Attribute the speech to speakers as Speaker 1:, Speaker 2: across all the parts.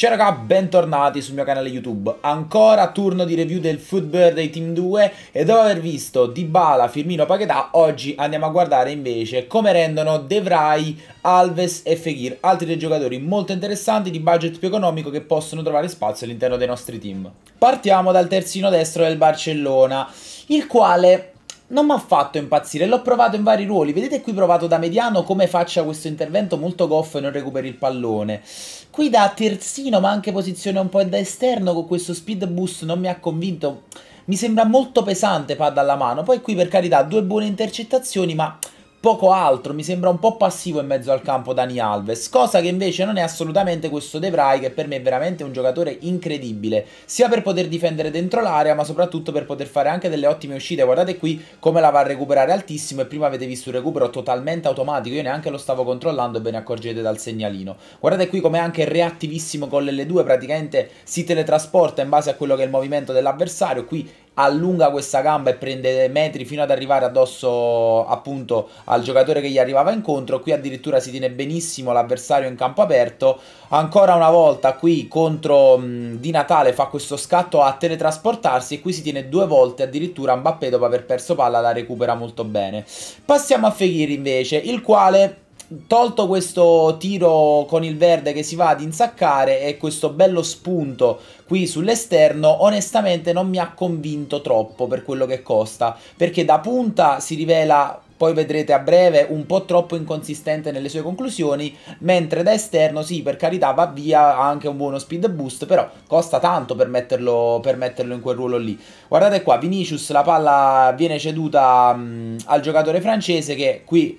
Speaker 1: Ciao raga, bentornati sul mio canale YouTube. Ancora turno di review del football dei Team 2 e dopo aver visto Dybala, Firmino, Paquetà, oggi andiamo a guardare invece come rendono De Vrij, Alves e Fekir, altri due giocatori molto interessanti di budget più economico che possono trovare spazio all'interno dei nostri team. Partiamo dal terzino destro del Barcellona, il quale non mi ha fatto impazzire, l'ho provato in vari ruoli. Vedete qui provato da mediano come faccia questo intervento molto goffo e non recuperi il pallone. Qui da terzino, ma anche posizione un po' da esterno con questo speed boost non mi ha convinto. Mi sembra molto pesante pad alla mano. Poi qui per carità due buone intercettazioni, ma poco altro, mi sembra un po' passivo in mezzo al campo Dani Alves, cosa che invece non è assolutamente questo De Vrij che per me è veramente un giocatore incredibile, sia per poter difendere dentro l'area ma soprattutto per poter fare anche delle ottime uscite, guardate qui come la va a recuperare altissimo e prima avete visto un recupero totalmente automatico, io neanche lo stavo controllando ve ne accorgete dal segnalino, guardate qui come anche reattivissimo con l'L2 praticamente si teletrasporta in base a quello che è il movimento dell'avversario, qui allunga questa gamba e prende metri fino ad arrivare addosso appunto al giocatore che gli arrivava incontro, qui addirittura si tiene benissimo l'avversario in campo aperto, ancora una volta qui contro mh, mm, Di Natale fa questo scatto a teletrasportarsi e qui si tiene due volte addirittura Mbappé dopo aver perso palla la recupera molto bene. Passiamo a Fekir invece, il quale tolto questo tiro con il verde che si va ad insaccare e questo bello spunto qui sull'esterno onestamente non mi ha convinto troppo per quello che costa perché da punta si rivela poi vedrete a breve un po' troppo inconsistente nelle sue conclusioni, mentre da esterno sì, per carità va via, ha anche un buono speed boost, però costa tanto per metterlo, per metterlo in quel ruolo lì. Guardate qua, Vinicius la palla viene ceduta mh, al giocatore francese che qui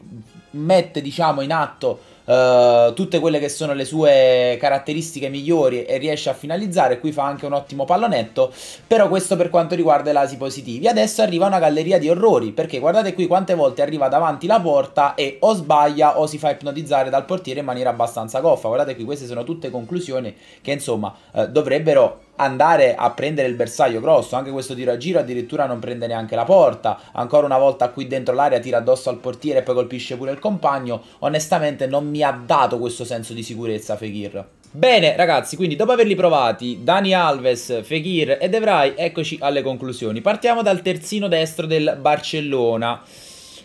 Speaker 1: mette diciamo in atto Uh, tutte quelle che sono le sue caratteristiche migliori e riesce a finalizzare. Qui fa anche un ottimo pallonetto. Però questo per quanto riguarda i lati positivi. Adesso arriva una galleria di orrori. Perché guardate qui quante volte arriva davanti la porta e o sbaglia o si fa ipnotizzare dal portiere in maniera abbastanza goffa. Guardate qui, queste sono tutte conclusioni che insomma uh, dovrebbero andare a prendere il bersaglio grosso. Anche questo tiro a giro addirittura non prende neanche la porta. Ancora una volta qui dentro l'area tira addosso al portiere e poi colpisce pure il compagno. Onestamente non mi ha dato questo senso di sicurezza Fekir. Bene ragazzi, quindi dopo averli provati Dani Alves, Fekir e De Vrij, eccoci alle conclusioni. Partiamo dal terzino destro del Barcellona.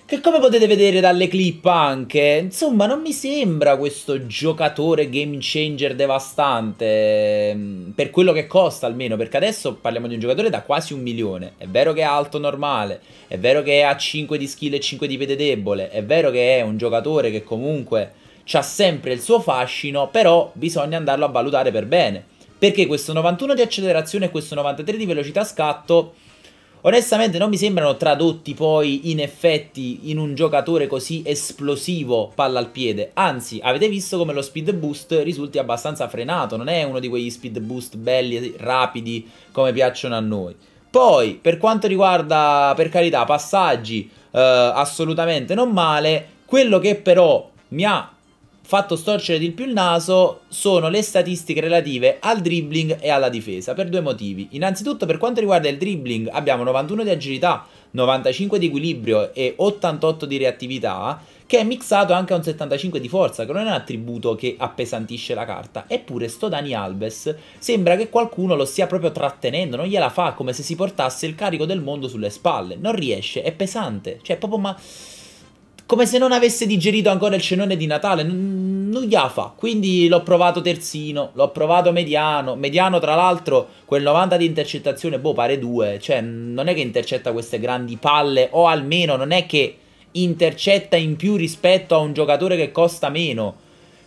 Speaker 1: Che come potete vedere dalle clip anche, insomma non mi sembra questo giocatore game changer devastante, mm, per quello che costa almeno, perché adesso parliamo di un giocatore da quasi un milione, è vero che è alto normale, è vero che ha 5 di skill e 5 di piede debole, è vero che è un giocatore che comunque ha sempre il suo fascino, però bisogna andarlo a valutare per bene, perché questo 91 di accelerazione e questo 93 di velocità scatto Onestamente non mi sembrano tradotti poi in effetti in un giocatore così esplosivo palla al piede, anzi avete visto come lo speed boost risulti abbastanza frenato, non è uno di quegli speed boost belli, rapidi come piacciono a noi. Poi, per quanto riguarda, per carità, passaggi eh, assolutamente non male, quello che però mi ha fatto storcere di più il naso sono le statistiche relative al dribbling e alla difesa, per due motivi. Innanzitutto per quanto riguarda il dribbling abbiamo 91 di agilità, 95 di equilibrio e 88 di reattività, che è mixato anche a un 75 di forza, che non è un attributo che appesantisce la carta. Eppure sto Dani Alves sembra che qualcuno lo stia proprio trattenendo, non gliela fa, come se si portasse il carico del mondo sulle spalle. Non riesce, è pesante, cioè proprio ma come se non avesse digerito ancora il cenone di Natale, non, non gli fa. Quindi l'ho provato terzino, l'ho provato mediano. Mediano, tra l'altro, quel 90 di intercettazione, boh, pare due. Cioè, non è che intercetta queste grandi palle, o almeno non è che intercetta in più rispetto a un giocatore che costa meno.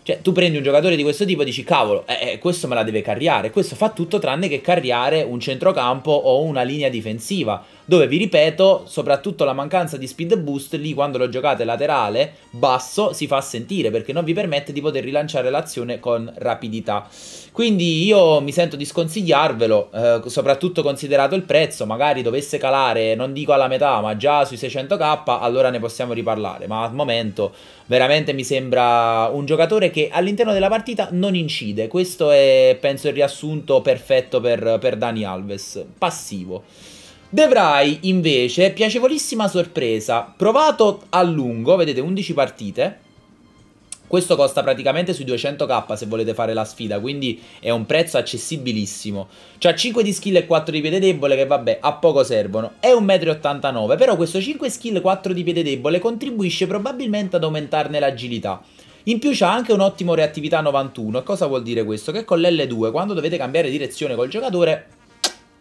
Speaker 1: Cioè, tu prendi un giocatore di questo tipo e dici, cavolo, eh, eh questo me la deve carriare. Questo fa tutto tranne che carriare un centrocampo o una linea difensiva dove vi ripeto, soprattutto la mancanza di speed boost, lì quando lo giocate laterale, basso, si fa sentire perché non vi permette di poter rilanciare l'azione con rapidità. Quindi io mi sento di sconsigliarvelo, eh, soprattutto considerato il prezzo, magari dovesse calare, non dico alla metà, ma già sui 600k, allora ne possiamo riparlare, ma al momento veramente mi sembra un giocatore che all'interno della partita non incide, questo è penso il riassunto perfetto per, per Dani Alves, passivo. Devrai invece, piacevolissima sorpresa, provato a lungo, vedete 11 partite, questo costa praticamente sui 200k se volete fare la sfida, quindi è un prezzo accessibilissimo. C'ha 5 di skill e 4 di piede debole che vabbè a poco servono, è 1,89 m, però questo 5 skill e 4 di piede debole contribuisce probabilmente ad aumentarne l'agilità. In più c'ha anche un ottimo reattività 91, cosa vuol dire questo? Che con l'L2 quando dovete cambiare direzione col giocatore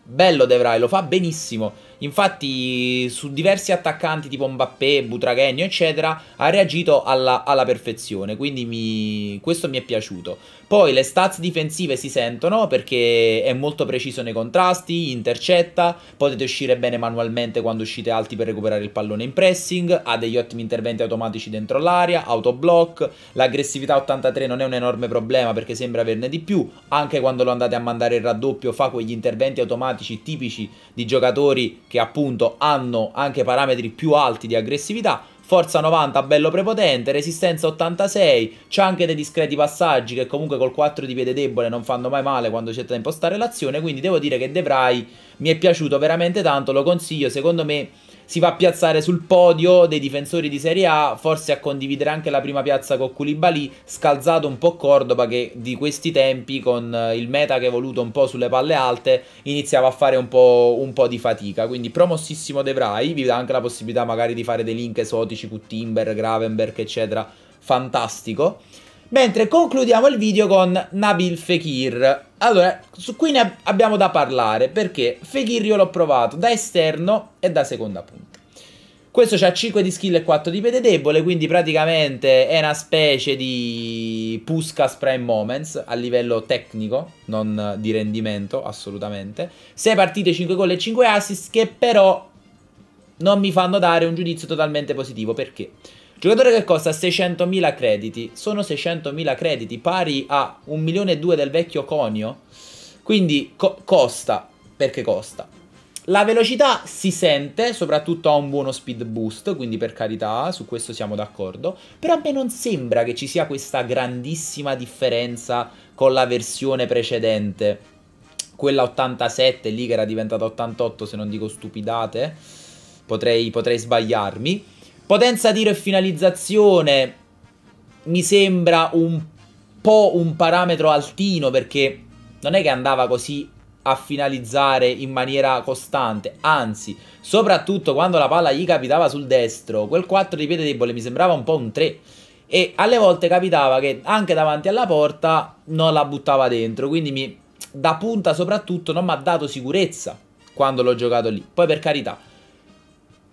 Speaker 1: Bello De lo fa benissimo. Infatti su diversi attaccanti tipo Mbappé, Butragenio, eccetera ha reagito alla, alla perfezione, quindi mi... questo mi è piaciuto. Poi le stats difensive si sentono perché è molto preciso nei contrasti, intercetta, potete uscire bene manualmente quando uscite alti per recuperare il pallone in pressing, ha degli ottimi interventi automatici dentro l'area, autoblock, l'aggressività 83 non è un enorme problema perché sembra averne di più, anche quando lo andate a mandare il raddoppio fa quegli interventi automatici carismatici tipici di giocatori che appunto hanno anche parametri più alti di aggressività. Forza 90 bello prepotente, resistenza 86, c'è anche dei discreti passaggi che comunque col 4 di piede debole non fanno mai male quando c'è da impostare l'azione, quindi devo dire che De Vrij mi è piaciuto veramente tanto, lo consiglio, secondo me si va a piazzare sul podio dei difensori di Serie A, forse a condividere anche la prima piazza con Koulibaly, scalzato un po' Cordoba che di questi tempi con eh, il meta che è voluto un po' sulle palle alte iniziava a fare un po', un po di fatica, quindi promossissimo De Vrij, vi dà anche la possibilità magari di fare dei link esotici, con Timber, Gravenberg eccetera, fantastico. Mentre concludiamo il video con Nabil Fekir, allora, su qui ne abbiamo da parlare, perché Fekir l'ho provato da esterno e da seconda punta. Questo ha 5 di skill e 4 di pede debole, quindi praticamente è una specie di Puskas Prime Moments a livello tecnico, non di rendimento assolutamente. 6 partite, 5 gol e 5 assist che però non mi fanno dare un giudizio totalmente positivo, perché? Giocatore che costa 600.000 crediti, sono 600.000 crediti pari a 1.200.000 del vecchio conio, quindi co costa, perché costa. La velocità si sente, soprattutto ha un buono speed boost, quindi per carità, su questo siamo d'accordo, però a me non sembra che ci sia questa grandissima differenza con la versione precedente, quella 87 lì che era diventata 88 se non dico stupidate, potrei, potrei sbagliarmi. Potenza, tiro e finalizzazione mi sembra un po' un parametro altino perché non è che andava così a finalizzare in maniera costante, anzi, soprattutto quando la palla gli capitava sul destro, quel 4 di piede debole mi sembrava un po' un 3 e alle volte capitava che anche davanti alla porta non la buttava dentro, quindi mi, da punta soprattutto non mi ha dato sicurezza quando l'ho giocato lì. Poi per carità,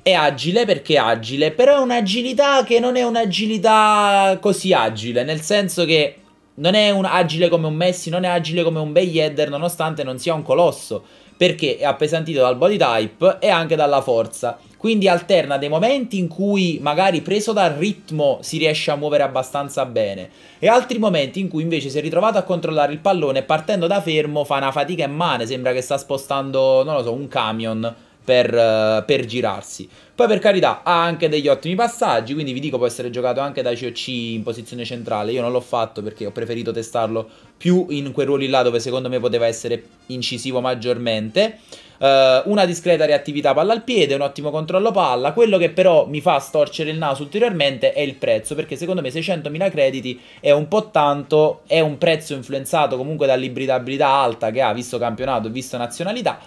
Speaker 1: è agile perché è agile, però è un'agilità che non è un'agilità così agile, nel senso che non è agile come un Messi, non è agile come un Bayheader, nonostante non sia un colosso, perché è appesantito dal body type e anche dalla forza. Quindi alterna dei momenti in cui magari preso dal ritmo si riesce a muovere abbastanza bene e altri momenti in cui invece si è ritrovato a controllare il pallone partendo da fermo fa una fatica in mano, sembra che sta spostando, non lo so, un camion per, eh, per, girarsi. Poi per carità ha anche degli ottimi passaggi, quindi vi dico può essere giocato anche da COC in posizione centrale. Io non l'ho fatto perché ho preferito testarlo più in quei ruoli là dove secondo me poteva essere incisivo maggiormente. Uh, una discreta reattività palla al piede, un ottimo controllo palla. Quello che però mi fa storcere il naso ulteriormente è il prezzo, perché secondo me 600.000 crediti è un po' tanto, è un prezzo influenzato comunque dall'ibridabilità alta che ha, visto campionato, e visto nazionalità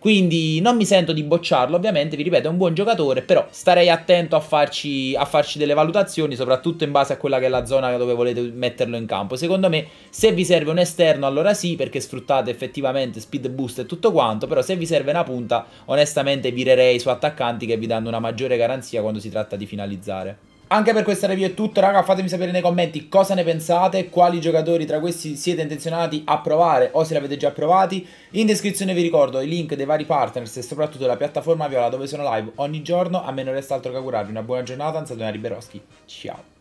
Speaker 1: quindi non mi sento di bocciarlo, ovviamente, vi ripeto, è un buon giocatore, però starei attento a farci, a farci delle valutazioni, soprattutto in base a quella che è la zona dove volete metterlo in campo. Secondo me, se vi serve un esterno, allora sì, perché sfruttate effettivamente speed boost e tutto quanto, però se vi serve una punta, onestamente virerei su attaccanti che vi danno una maggiore garanzia quando si tratta di finalizzare. Anche per questa review è tutto, raga, fatemi sapere nei commenti cosa ne pensate, quali giocatori tra questi siete intenzionati a provare o se li avete già provati. In descrizione vi ricordo i link dei vari partners e soprattutto la piattaforma Viola dove sono live ogni giorno. A me non resta altro che augurarvi una buona giornata, Anzadona Riberoschi, ciao!